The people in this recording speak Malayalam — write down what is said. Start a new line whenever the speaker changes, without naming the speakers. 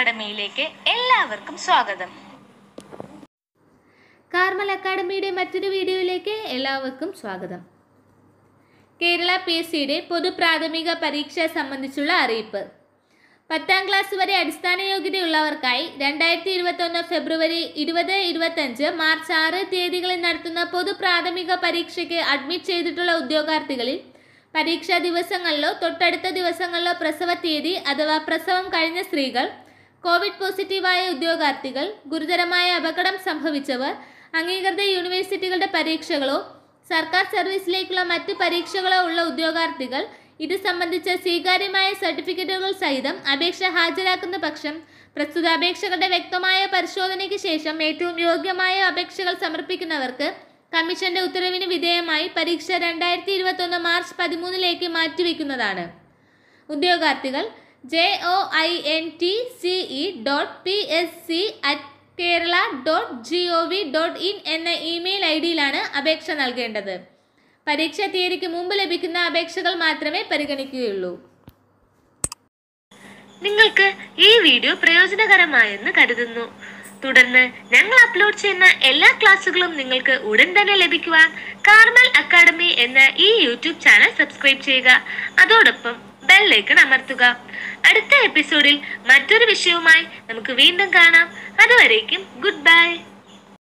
അക്കാഡമിയിലേക്ക് എല്ലാവർക്കും സ്വാഗതം
കാർമൽ അക്കാഡമിയുടെ മറ്റൊരു വീഡിയോയിലേക്ക് എല്ലാവർക്കും സ്വാഗതം കേരള പി എസ് സിയുടെ പൊതുപ്രാഥമിക പരീക്ഷ സംബന്ധിച്ചുള്ള അറിയിപ്പ് പത്താം ക്ലാസ് വരെ അടിസ്ഥാന യോഗ്യതയുള്ളവർക്കായി രണ്ടായിരത്തി ഇരുപത്തൊന്ന് ഫെബ്രുവരി ഇരുപത് ഇരുപത്തഞ്ച് മാർച്ച് ആറ് തീയതികളിൽ നടത്തുന്ന പൊതുപ്രാഥമിക പരീക്ഷയ്ക്ക് അഡ്മിറ്റ് ചെയ്തിട്ടുള്ള ഉദ്യോഗാർത്ഥികളിൽ പരീക്ഷാ ദിവസങ്ങളിലോ തൊട്ടടുത്ത ദിവസങ്ങളിലോ പ്രസവ തീയതി അഥവാ പ്രസവം കഴിഞ്ഞ സ്ത്രീകൾ കോവിഡ് പോസിറ്റീവായ ഉദ്യോഗാർത്ഥികൾ ഗുരുതരമായ അപകടം സംഭവിച്ചവർ അംഗീകൃത യൂണിവേഴ്സിറ്റികളുടെ പരീക്ഷകളോ സർക്കാർ സർവീസിലേക്കുള്ള മറ്റ് പരീക്ഷകളോ ഉള്ള ഉദ്യോഗാർത്ഥികൾ ഇത് സംബന്ധിച്ച സ്വീകാര്യമായ സർട്ടിഫിക്കറ്റുകൾ സഹിതം അപേക്ഷ ഹാജരാക്കുന്ന പക്ഷം പ്രസ്തുത അപേക്ഷകളുടെ വ്യക്തമായ പരിശോധനയ്ക്ക് ശേഷം ഏറ്റവും യോഗ്യമായ അപേക്ഷകൾ സമർപ്പിക്കുന്നവർക്ക് കമ്മീഷന്റെ ഉത്തരവിന് വിധേയമായി പരീക്ഷ രണ്ടായിരത്തി ഇരുപത്തൊന്ന് മാർച്ച് പതിമൂന്നിലേക്ക് മാറ്റിവെക്കുന്നതാണ് ഉദ്യോഗാർത്ഥികൾ J O I N T C E dot P S C at Kerala dot G O V dot in എന്ന ഇമെയിൽ ഐ ഡിയിലാണ് അപേക്ഷ നൽകേണ്ടത് പരീക്ഷാ തീയതിക്ക് മുമ്പ് ലഭിക്കുന്ന അപേക്ഷകൾ മാത്രമേ പരിഗണിക്കുകയുള്ളൂ നിങ്ങൾക്ക് ഈ വീഡിയോ പ്രയോജനകരമായെന്ന് കരുതുന്നു തുടർന്ന് ഞങ്ങൾ അപ്ലോഡ് ചെയ്യുന്ന എല്ലാ ക്ലാസ്സുകളും നിങ്ങൾക്ക് ഉടൻ തന്നെ ലഭിക്കുവാൻ കാർമൽ അക്കാഡമി എന്ന ഈ യൂട്യൂബ് ചാനൽ സബ്സ്ക്രൈബ് ചെയ്യുക അതോടൊപ്പം ബെല്ലേക്ക് അമർത്തുക അടുത്ത എപ്പിസോഡിൽ മറ്റൊരു വിഷയവുമായി നമുക്ക് വീണ്ടും കാണാം അതുവരേക്കും ഗുഡ് ബൈ